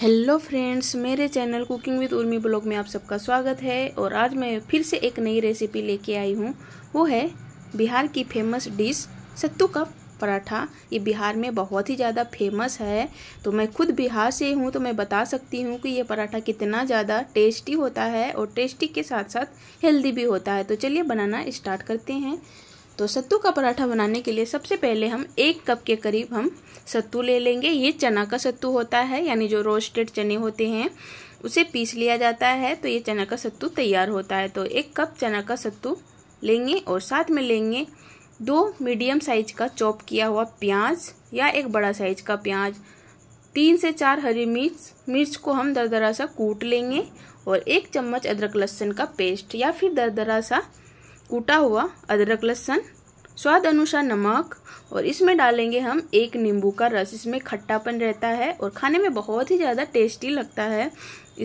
hello friends मेरे channel cooking with Urmi blog में आप सबका स्वागत है और आज मैं फिर से एक नई रेसिपी लेके आई हूँ वो है बिहार की फेमस डिश सत्तू का पराठा ये बिहार में बहुत ही ज़्यादा फेमस है तो मैं खुद बिहार से हूँ तो मैं बता सकती हूँ कि ये पराठा कितना ज़्यादा टेस्टी होता है और टेस्टी के साथ साथ हेल्दी भी होता है तो चलिए बनाना स्टार्ट करते हैं तो सत्तू का पराठा बनाने के लिए सबसे पहले हम एक कप के करीब हम सत्तू ले लेंगे ये चना का सत्तू होता है यानी जो रोस्टेड चने होते हैं उसे पीस लिया जाता है तो ये चना का सत्तू तैयार होता है तो एक कप चना का सत्तू लेंगे और साथ में लेंगे दो मीडियम साइज का चॉप किया हुआ प्याज या एक बड़ा साइज का प्याज तीन से चार हरी मिर्च मिर्च को हम दरदरा सा कूट लेंगे और एक चम्मच अदरक लहसुन का पेस्ट या फिर दरदरा सा कूटा हुआ अदरक लहसन स्वाद अनुसार नमक और इसमें डालेंगे हम एक नींबू का रस इसमें खट्टापन रहता है और खाने में बहुत ही ज़्यादा टेस्टी लगता है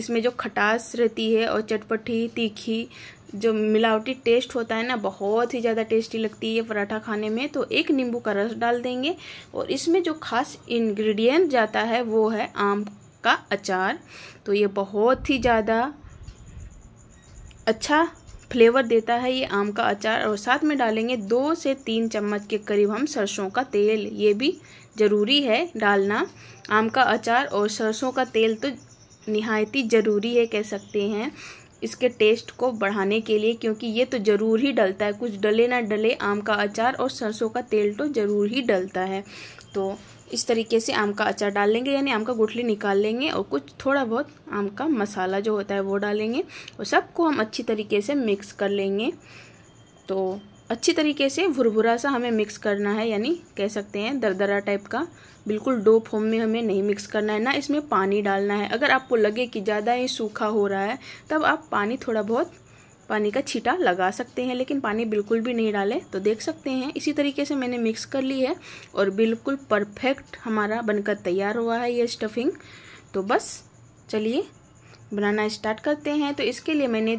इसमें जो खटास रहती है और चटपटी तीखी जो मिलावटी टेस्ट होता है ना बहुत ही ज़्यादा टेस्टी लगती है पराठा खाने में तो एक नींबू का रस डाल देंगे और इसमें जो खास इन्ग्रीडियंट जाता है वो है आम का अचार तो ये बहुत ही ज़्यादा अच्छा फ्लेवर देता है ये आम का अचार और साथ में डालेंगे दो से तीन चम्मच के करीब हम सरसों का तेल ये भी ज़रूरी है डालना आम का अचार और सरसों का तेल तो नहायती ज़रूरी है कह सकते हैं इसके टेस्ट को बढ़ाने के लिए क्योंकि ये तो ज़रूर ही डलता है कुछ डले ना डले आम का अचार और सरसों का तेल तो ज़रूर ही डलता है तो इस तरीके से आम का अचार डाल लेंगे यानी आम का गुठली निकाल लेंगे और कुछ थोड़ा बहुत आम का मसाला जो होता है वो डालेंगे और सबको हम अच्छी तरीके से मिक्स कर लेंगे तो अच्छी तरीके से भुरभुरा सा हमें मिक्स करना है यानी कह सकते हैं दरदरा टाइप का बिल्कुल डो फॉर्म में हमें नहीं मिक्स करना है ना इसमें पानी डालना है अगर आपको लगे कि ज़्यादा ही सूखा हो रहा है तब आप पानी थोड़ा बहुत पानी का छीटा लगा सकते हैं लेकिन पानी बिल्कुल भी नहीं डालें तो देख सकते हैं इसी तरीके से मैंने मिक्स कर ली है और बिल्कुल परफेक्ट हमारा बनकर तैयार हुआ है ये स्टफिंग तो बस चलिए बनाना स्टार्ट करते हैं तो इसके लिए मैंने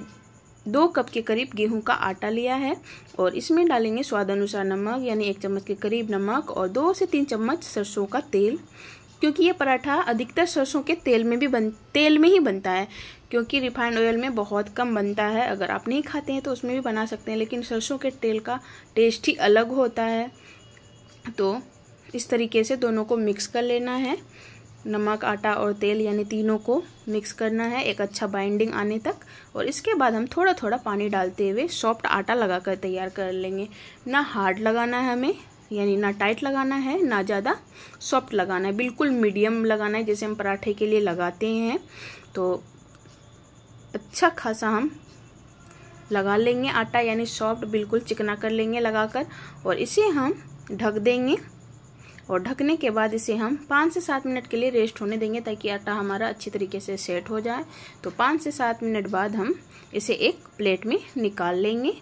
दो कप के करीब गेहूं का आटा लिया है और इसमें डालेंगे स्वाद अनुसार नमक यानी एक चम्मच के करीब नमक और दो से तीन चम्मच सरसों का तेल क्योंकि ये पराठा अधिकतर सरसों के तेल में भी बन तेल में ही बनता है क्योंकि रिफाइंड ऑयल में बहुत कम बनता है अगर आप नहीं खाते हैं तो उसमें भी बना सकते हैं लेकिन सरसों के तेल का टेस्ट ही अलग होता है तो इस तरीके से दोनों को मिक्स कर लेना है नमक आटा और तेल यानी तीनों को मिक्स करना है एक अच्छा बाइंडिंग आने तक और इसके बाद हम थोड़ा थोड़ा पानी डालते हुए सॉफ्ट आटा लगा कर तैयार कर लेंगे ना हार्ड लगाना है हमें यानी ना टाइट लगाना है ना ज़्यादा सॉफ्ट लगाना है बिल्कुल मीडियम लगाना है जैसे हम पराठे के लिए लगाते हैं तो अच्छा खासा हम लगा लेंगे आटा यानी सॉफ्ट बिल्कुल चिकना कर लेंगे लगाकर और इसे हम ढक देंगे और ढकने के बाद इसे हम पाँच से सात मिनट के लिए रेस्ट होने देंगे ताकि आटा हमारा अच्छी तरीके से सेट हो जाए तो पाँच से सात मिनट बाद हम इसे एक प्लेट में निकाल लेंगे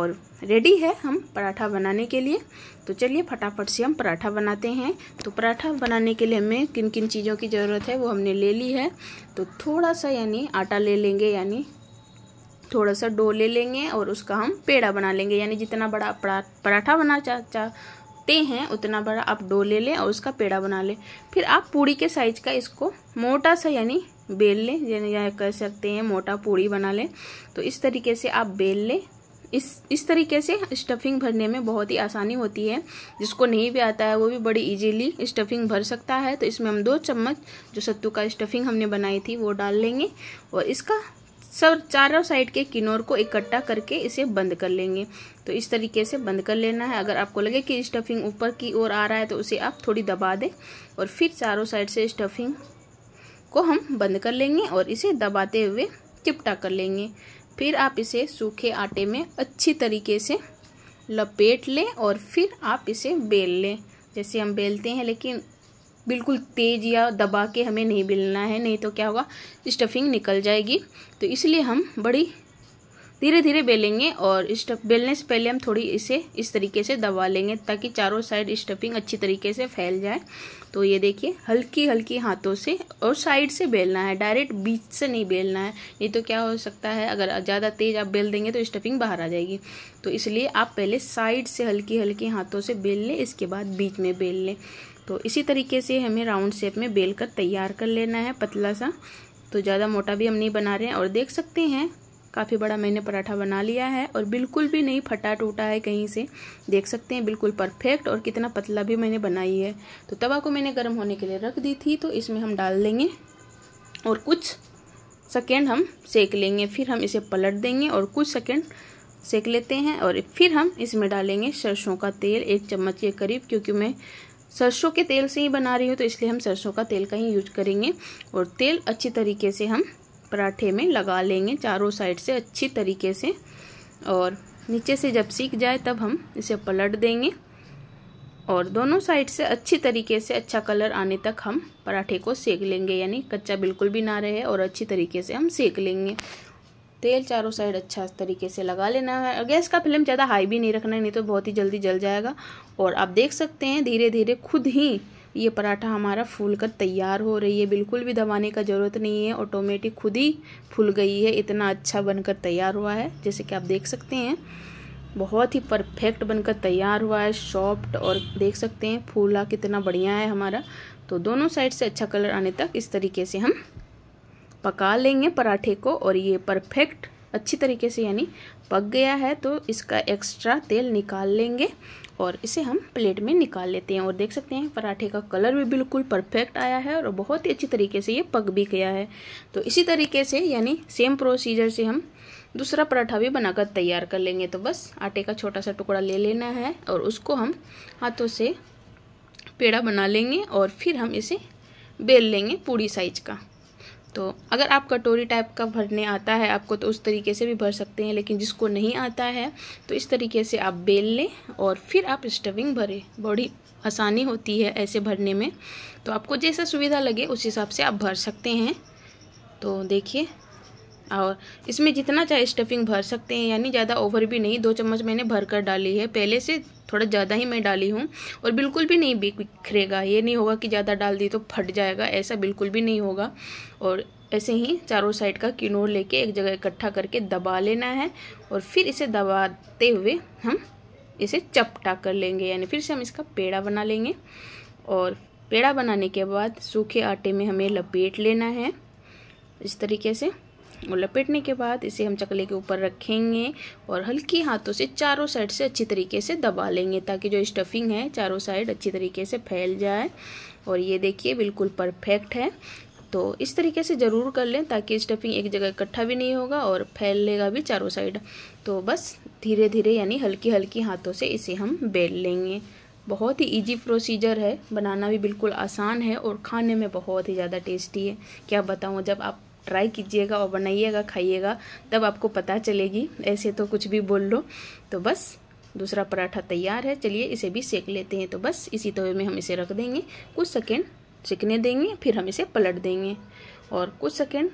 और रेडी है हम पराठा बनाने के लिए तो चलिए फटाफट से हम पराठा बनाते हैं तो पराठा बनाने के लिए हमें किन किन चीज़ों की ज़रूरत है वो हमने ले ली है तो थोड़ा सा यानी आटा ले लेंगे यानी थोड़ा सा डो ले लेंगे और उसका हम पेड़ा बना लेंगे यानी जितना बड़ा पराठा बना चाह चा सकते हैं उतना बड़ा आप डो ले लें और उसका पेड़ा बना लें फिर आप पूड़ी के साइज का इसको मोटा सा यानी बेल लें यह कह सकते हैं मोटा पूड़ी बना लें तो इस तरीके से आप बेल लें इस इस तरीके से स्टफिंग भरने में बहुत ही आसानी होती है जिसको नहीं भी आता है वो भी बड़ी इजीली स्टफिंग भर सकता है तो इसमें हम दो चम्मच जो सत्तू का स्टफिंग हमने बनाई थी वो डाल लेंगे और इसका सब चारों साइड के किनोर को इकट्ठा करके इसे बंद कर लेंगे तो इस तरीके से बंद कर लेना है अगर आपको लगे कि स्टफिंग ऊपर की ओर आ रहा है तो उसे आप थोड़ी दबा दें और फिर चारों साइड से स्टफिंग को हम बंद कर लेंगे और इसे दबाते हुए चिपटा कर लेंगे फिर आप इसे सूखे आटे में अच्छी तरीके से लपेट लें और फिर आप इसे बेल लें जैसे हम बेलते हैं लेकिन बिल्कुल तेज या दबा के हमें नहीं बेलना है नहीं तो क्या होगा स्टफिंग निकल जाएगी तो इसलिए हम बड़ी धीरे धीरे बेलेंगे और स्टफ बेलने से पहले हम थोड़ी इसे इस तरीके से दबा लेंगे ताकि चारों साइड स्टफिंग अच्छी तरीके से फैल जाए तो ये देखिए हल्की हल्की हाथों से और साइड से बेलना है डायरेक्ट बीच से नहीं बेलना है नहीं तो क्या हो सकता है अगर ज़्यादा तेज़ आप बेल देंगे तो स्टफिंग बाहर आ जाएगी तो इसलिए आप पहले साइड से हल्की हल्की हाथों से बेल लें इसके बाद बीच में बेल लें तो इसी तरीके से हमें राउंड शेप में बेल कर तैयार कर लेना है पतला सा तो ज़्यादा मोटा भी हम नहीं बना रहे हैं और देख सकते हैं काफ़ी बड़ा मैंने पराठा बना लिया है और बिल्कुल भी नहीं फटा टूटा है कहीं से देख सकते हैं बिल्कुल परफेक्ट और कितना पतला भी मैंने बनाई है तो तवा को मैंने गर्म होने के लिए रख दी थी तो इसमें हम डाल देंगे और कुछ सेकेंड हम सेक लेंगे फिर हम इसे पलट देंगे और कुछ सेकेंड सेक लेते हैं और फिर हम इसमें डालेंगे सरसों का तेल एक चम्मच के करीब क्योंकि मैं सरसों के तेल से ही बना रही हूँ तो इसलिए हम सरसों का तेल का ही यूज करेंगे और तेल अच्छी तरीके से हम पराठे में लगा लेंगे चारों साइड से अच्छी तरीके से और नीचे से जब सीख जाए तब हम इसे पलट देंगे और दोनों साइड से अच्छी तरीके से अच्छा कलर आने तक हम पराठे को सेक लेंगे यानी कच्चा बिल्कुल भी ना रहे और अच्छी तरीके से हम सेक लेंगे तेल चारों साइड अच्छा तरीके से लगा लेना है गैस का फ्लेम ज़्यादा हाई भी नहीं रखना है नहीं तो बहुत ही जल्दी जल जाएगा और आप देख सकते हैं धीरे धीरे खुद ही ये पराठा हमारा फूल कर तैयार हो रही है बिल्कुल भी दबाने का ज़रूरत नहीं है ऑटोमेटिक खुद ही फूल गई है इतना अच्छा बनकर तैयार हुआ है जैसे कि आप देख सकते हैं बहुत ही परफेक्ट बनकर तैयार हुआ है सॉफ्ट और देख सकते हैं फूला कितना बढ़िया है हमारा तो दोनों साइड से अच्छा कलर आने तक इस तरीके से हम पका लेंगे पराठे को और ये परफेक्ट अच्छी तरीके से यानी पक गया है तो इसका एक्स्ट्रा तेल निकाल लेंगे और इसे हम प्लेट में निकाल लेते हैं और देख सकते हैं पराठे का कलर भी बिल्कुल परफेक्ट आया है और बहुत ही अच्छी तरीके से ये पक भी गया है तो इसी तरीके से यानी सेम प्रोसीजर से हम दूसरा पराठा भी बनाकर तैयार कर लेंगे तो बस आटे का छोटा सा टुकड़ा ले लेना है और उसको हम हाथों से पेड़ा बना लेंगे और फिर हम इसे बेल लेंगे पूरी साइज का तो अगर आप कटोरी टाइप का भरने आता है आपको तो उस तरीके से भी भर सकते हैं लेकिन जिसको नहीं आता है तो इस तरीके से आप बेल लें और फिर आप स्टविंग भरें बड़ी आसानी होती है ऐसे भरने में तो आपको जैसा सुविधा लगे उस हिसाब से आप भर सकते हैं तो देखिए और इसमें जितना चाहे स्टफिंग भर सकते हैं यानी ज़्यादा ओवर भी नहीं दो चम्मच मैंने भर कर डाली है पहले से थोड़ा ज़्यादा ही मैं डाली हूँ और बिल्कुल भी नहीं बिखरेगा ये नहीं होगा कि ज़्यादा डाल दी तो फट जाएगा ऐसा बिल्कुल भी नहीं होगा और ऐसे ही चारों साइड का किनोर लेके एक जगह इकट्ठा करके दबा लेना है और फिर इसे दबाते हुए हम इसे चपटा कर लेंगे यानी फिर से हम इसका पेड़ा बना लेंगे और पेड़ा बनाने के बाद सूखे आटे में हमें लपेट लेना है इस तरीके से और लपेटने के बाद इसे हम चकले के ऊपर रखेंगे और हल्की हाथों से चारों साइड से अच्छी तरीके से दबा लेंगे ताकि जो स्टफिंग है चारों साइड अच्छी तरीके से फैल जाए और ये देखिए बिल्कुल परफेक्ट है तो इस तरीके से ज़रूर कर लें ताकि स्टफिंग एक जगह इकट्ठा भी नहीं होगा और फैल लेगा भी चारों साइड तो बस धीरे धीरे यानी हल्की हल्की हाथों से इसे हम बेल लेंगे बहुत ही इजी प्रोसीजर है बनाना भी बिल्कुल आसान है और खाने में बहुत ही ज़्यादा टेस्टी है क्या बताऊँ जब आप ट्राई कीजिएगा और बनाइएगा खाइएगा तब आपको पता चलेगी ऐसे तो कुछ भी बोल लो तो बस दूसरा पराठा तैयार है चलिए इसे भी सेक लेते हैं तो बस इसी तवे में हम इसे रख देंगे कुछ सेकेंड सेकने देंगे फिर हम इसे पलट देंगे और कुछ सेकेंड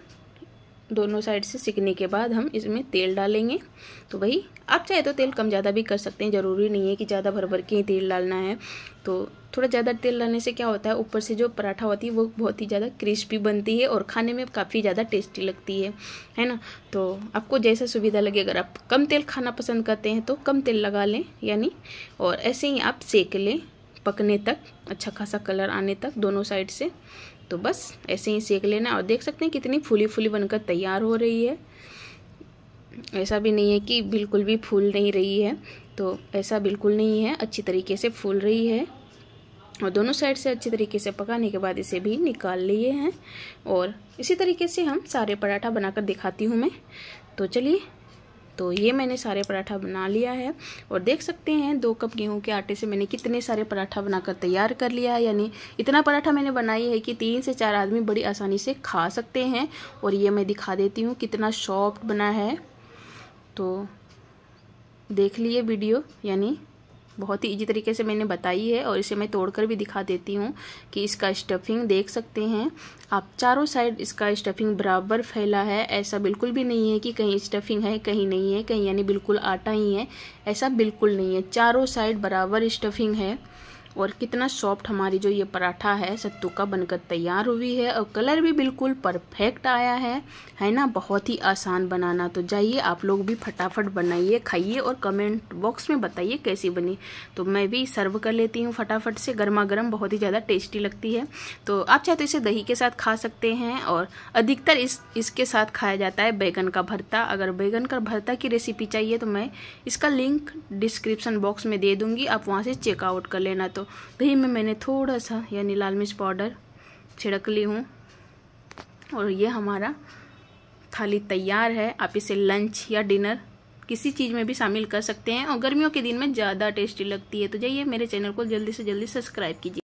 दोनों साइड से सिकने के बाद हम इसमें तेल डालेंगे तो वही आप चाहे तो तेल कम ज़्यादा भी कर सकते हैं ज़रूरी नहीं है कि ज़्यादा भर भर के ही तेल डालना है तो थोड़ा ज़्यादा तेल डालने से क्या होता है ऊपर से जो पराठा होती है वो बहुत ही ज़्यादा क्रिस्पी बनती है और खाने में काफ़ी ज़्यादा टेस्टी लगती है है ना तो आपको जैसा सुविधा लगे अगर आप कम तेल खाना पसंद करते हैं तो कम तेल लगा लें यानी और ऐसे ही आप सेक लें पकने तक अच्छा खासा कलर आने तक दोनों साइड से तो बस ऐसे ही सेक लेना और देख सकते हैं कितनी फूली फूली बनकर तैयार हो रही है ऐसा भी नहीं है कि बिल्कुल भी फूल नहीं रही है तो ऐसा बिल्कुल नहीं है अच्छी तरीके से फूल रही है और दोनों साइड से अच्छी तरीके से पकाने के बाद इसे भी निकाल लिए हैं और इसी तरीके से हम सारे पराठा बनाकर दिखाती हूँ मैं तो चलिए तो ये मैंने सारे पराठा बना लिया है और देख सकते हैं दो कप गेहूँ के आटे से मैंने कितने सारे पराठा बनाकर तैयार कर लिया है यानी इतना पराठा मैंने बनाई है कि तीन से चार आदमी बड़ी आसानी से खा सकते हैं और ये मैं दिखा देती हूँ कितना सॉफ्ट बना है तो देख लिए वीडियो यानी बहुत ही इजी तरीके से मैंने बताई है और इसे मैं तोड़कर भी दिखा देती हूँ कि इसका स्टफिंग देख सकते हैं आप चारों साइड इसका स्टफिंग बराबर फैला है ऐसा बिल्कुल भी नहीं है कि कहीं स्टफिंग है कहीं नहीं है कहीं यानी बिल्कुल आटा ही है ऐसा बिल्कुल नहीं है चारों साइड बराबर स्टफिंग है और कितना सॉफ्ट हमारी जो ये पराठा है सत्तू का बनकर तैयार हुई है और कलर भी बिल्कुल परफेक्ट आया है है ना बहुत ही आसान बनाना तो जाइए आप लोग भी फटाफट बनाइए खाइए और कमेंट बॉक्स में बताइए कैसी बनी तो मैं भी सर्व कर लेती हूँ फटाफट से गर्मा गर्म बहुत ही ज़्यादा टेस्टी लगती है तो आप चाहे तो इसे दही के साथ खा सकते हैं और अधिकतर इस इसके साथ खाया जाता है बैगन का भरता अगर बैगन का भरता की रेसिपी चाहिए तो मैं इसका लिंक डिस्क्रिप्शन बॉक्स में दे दूँगी आप वहाँ से चेकआउट कर लेना तो दही में मैंने थोड़ा सा यानी लाल मिर्च पाउडर छिड़क ली हूँ और ये हमारा थाली तैयार है आप इसे लंच या डिनर किसी चीज़ में भी शामिल कर सकते हैं और गर्मियों के दिन में ज़्यादा टेस्टी लगती है तो जाइए मेरे चैनल को जल्दी से जल्दी सब्सक्राइब कीजिए